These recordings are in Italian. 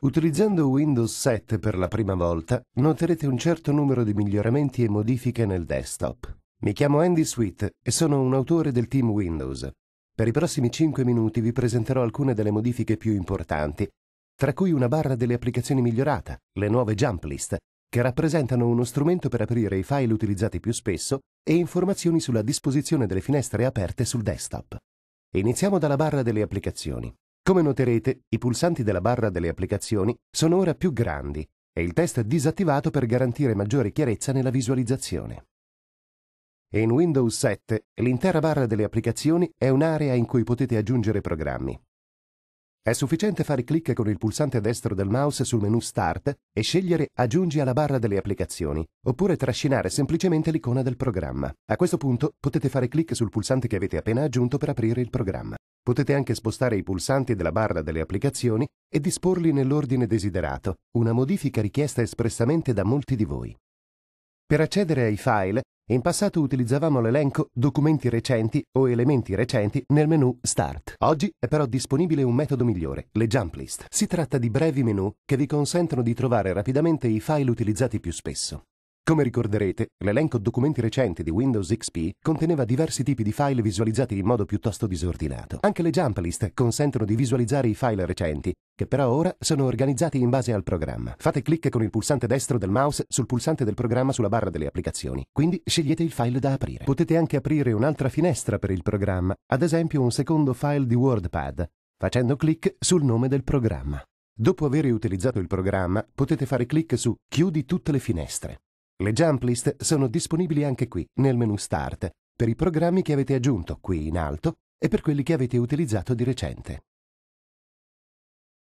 Utilizzando Windows 7 per la prima volta, noterete un certo numero di miglioramenti e modifiche nel desktop. Mi chiamo Andy Sweet e sono un autore del team Windows. Per i prossimi 5 minuti vi presenterò alcune delle modifiche più importanti, tra cui una barra delle applicazioni migliorata, le nuove jump list, che rappresentano uno strumento per aprire i file utilizzati più spesso e informazioni sulla disposizione delle finestre aperte sul desktop. Iniziamo dalla barra delle applicazioni. Come noterete, i pulsanti della barra delle applicazioni sono ora più grandi e il test è disattivato per garantire maggiore chiarezza nella visualizzazione. In Windows 7 l'intera barra delle applicazioni è un'area in cui potete aggiungere programmi, è sufficiente fare clic con il pulsante destro del mouse sul menu Start e scegliere Aggiungi alla barra delle applicazioni, oppure trascinare semplicemente l'icona del programma. A questo punto potete fare clic sul pulsante che avete appena aggiunto per aprire il programma. Potete anche spostare i pulsanti della barra delle applicazioni e disporli nell'ordine desiderato, una modifica richiesta espressamente da molti di voi. Per accedere ai file in passato utilizzavamo l'elenco documenti recenti o elementi recenti nel menu Start. Oggi è però disponibile un metodo migliore, le jump list. Si tratta di brevi menu che vi consentono di trovare rapidamente i file utilizzati più spesso. Come ricorderete, l'elenco documenti recenti di Windows XP conteneva diversi tipi di file visualizzati in modo piuttosto disordinato. Anche le jump list consentono di visualizzare i file recenti, che però ora sono organizzati in base al programma. Fate clic con il pulsante destro del mouse sul pulsante del programma sulla barra delle applicazioni, quindi scegliete il file da aprire. Potete anche aprire un'altra finestra per il programma, ad esempio un secondo file di WordPad, facendo clic sul nome del programma. Dopo aver utilizzato il programma, potete fare clic su Chiudi tutte le finestre. Le jump list sono disponibili anche qui, nel menu Start, per i programmi che avete aggiunto qui in alto e per quelli che avete utilizzato di recente.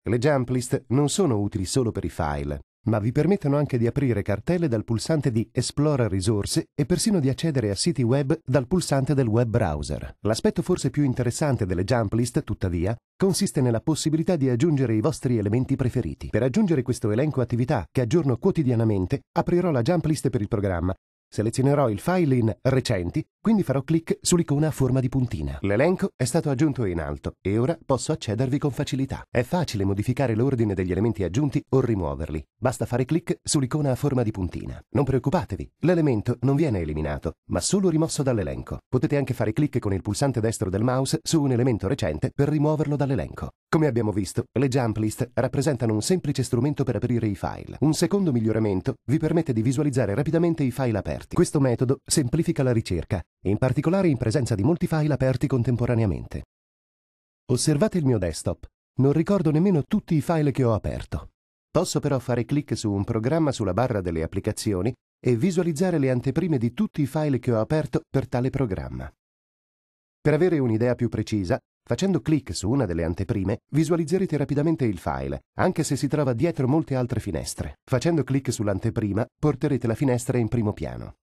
Le jump list non sono utili solo per i file, ma vi permettono anche di aprire cartelle dal pulsante di Esplora risorse e persino di accedere a siti web dal pulsante del web browser. L'aspetto forse più interessante delle jump list, tuttavia, consiste nella possibilità di aggiungere i vostri elementi preferiti. Per aggiungere questo elenco attività che aggiorno quotidianamente, aprirò la jump list per il programma. Selezionerò il file in Recenti quindi farò clic sull'icona a forma di puntina. L'elenco è stato aggiunto in alto e ora posso accedervi con facilità. È facile modificare l'ordine degli elementi aggiunti o rimuoverli. Basta fare clic sull'icona a forma di puntina. Non preoccupatevi, l'elemento non viene eliminato, ma solo rimosso dall'elenco. Potete anche fare clic con il pulsante destro del mouse su un elemento recente per rimuoverlo dall'elenco. Come abbiamo visto, le jump list rappresentano un semplice strumento per aprire i file. Un secondo miglioramento vi permette di visualizzare rapidamente i file aperti. Questo metodo semplifica la ricerca in particolare in presenza di molti file aperti contemporaneamente. Osservate il mio desktop, non ricordo nemmeno tutti i file che ho aperto. Posso però fare clic su un programma sulla barra delle applicazioni e visualizzare le anteprime di tutti i file che ho aperto per tale programma. Per avere un'idea più precisa, facendo clic su una delle anteprime visualizzerete rapidamente il file, anche se si trova dietro molte altre finestre. Facendo clic sull'anteprima porterete la finestra in primo piano.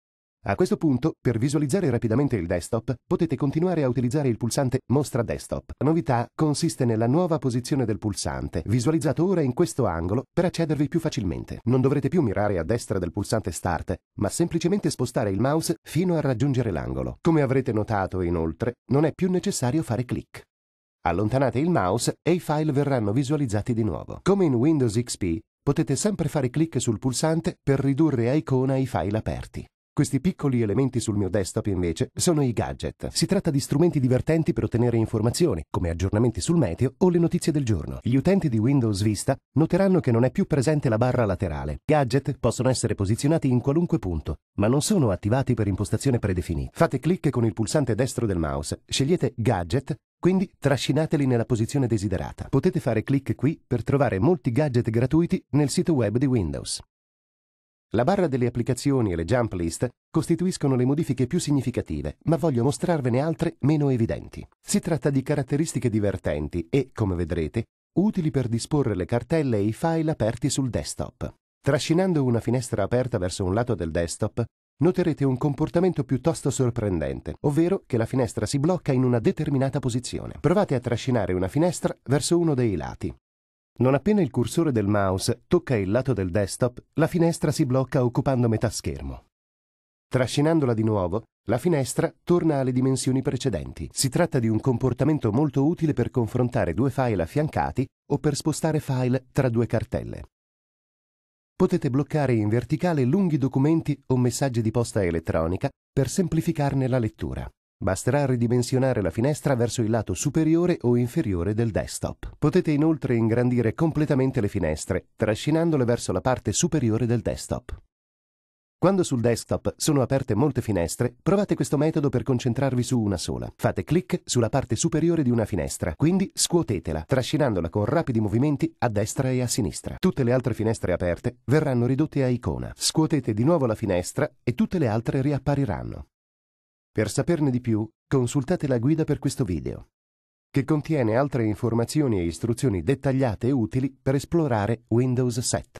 A questo punto, per visualizzare rapidamente il desktop, potete continuare a utilizzare il pulsante Mostra desktop. La novità consiste nella nuova posizione del pulsante, visualizzato ora in questo angolo per accedervi più facilmente. Non dovrete più mirare a destra del pulsante Start, ma semplicemente spostare il mouse fino a raggiungere l'angolo. Come avrete notato, inoltre, non è più necessario fare clic. Allontanate il mouse e i file verranno visualizzati di nuovo. Come in Windows XP, potete sempre fare clic sul pulsante per ridurre a icona i file aperti. Questi piccoli elementi sul mio desktop invece sono i gadget. Si tratta di strumenti divertenti per ottenere informazioni, come aggiornamenti sul meteo o le notizie del giorno. Gli utenti di Windows Vista noteranno che non è più presente la barra laterale. Gadget possono essere posizionati in qualunque punto, ma non sono attivati per impostazione predefinita. Fate clic con il pulsante destro del mouse, scegliete Gadget quindi trascinateli nella posizione desiderata. Potete fare clic qui per trovare molti gadget gratuiti nel sito web di Windows. La barra delle applicazioni e le jump list costituiscono le modifiche più significative, ma voglio mostrarvene altre meno evidenti. Si tratta di caratteristiche divertenti e, come vedrete, utili per disporre le cartelle e i file aperti sul desktop. Trascinando una finestra aperta verso un lato del desktop, noterete un comportamento piuttosto sorprendente, ovvero che la finestra si blocca in una determinata posizione. Provate a trascinare una finestra verso uno dei lati. Non appena il cursore del mouse tocca il lato del desktop, la finestra si blocca occupando metà schermo. Trascinandola di nuovo, la finestra torna alle dimensioni precedenti. Si tratta di un comportamento molto utile per confrontare due file affiancati o per spostare file tra due cartelle. Potete bloccare in verticale lunghi documenti o messaggi di posta elettronica per semplificarne la lettura. Basterà ridimensionare la finestra verso il lato superiore o inferiore del desktop. Potete inoltre ingrandire completamente le finestre, trascinandole verso la parte superiore del desktop. Quando sul desktop sono aperte molte finestre, provate questo metodo per concentrarvi su una sola. Fate clic sulla parte superiore di una finestra, quindi scuotetela, trascinandola con rapidi movimenti a destra e a sinistra. Tutte le altre finestre aperte verranno ridotte a icona. Scuotete di nuovo la finestra e tutte le altre riappariranno. Per saperne di più, consultate la guida per questo video, che contiene altre informazioni e istruzioni dettagliate e utili per esplorare Windows 7.